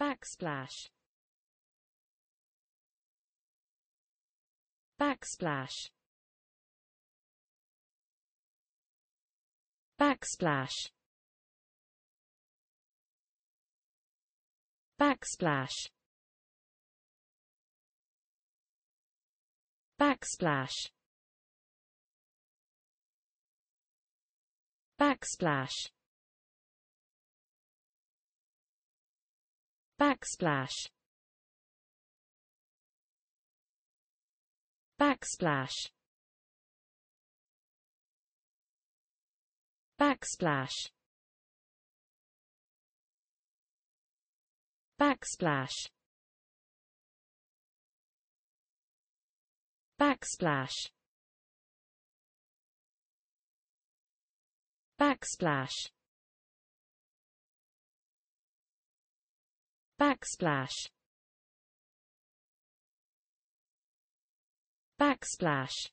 backsplash backsplash backsplash backsplash backsplash backsplash backsplash backsplash backsplash backsplash backsplash backsplash backsplash backsplash